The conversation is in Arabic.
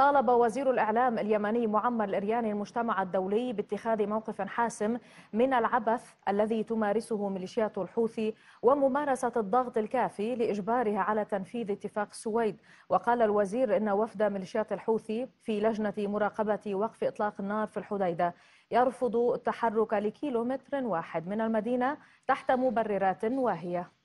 طالب وزير الإعلام اليمني معمر الإرياني المجتمع الدولي باتخاذ موقف حاسم من العبث الذي تمارسه ميليشيات الحوثي وممارسة الضغط الكافي لإجبارها على تنفيذ اتفاق السويد وقال الوزير إن وفد ميليشيات الحوثي في لجنة مراقبة وقف إطلاق النار في الحديدة يرفض التحرك لكيلومتر واحد من المدينة تحت مبررات واهية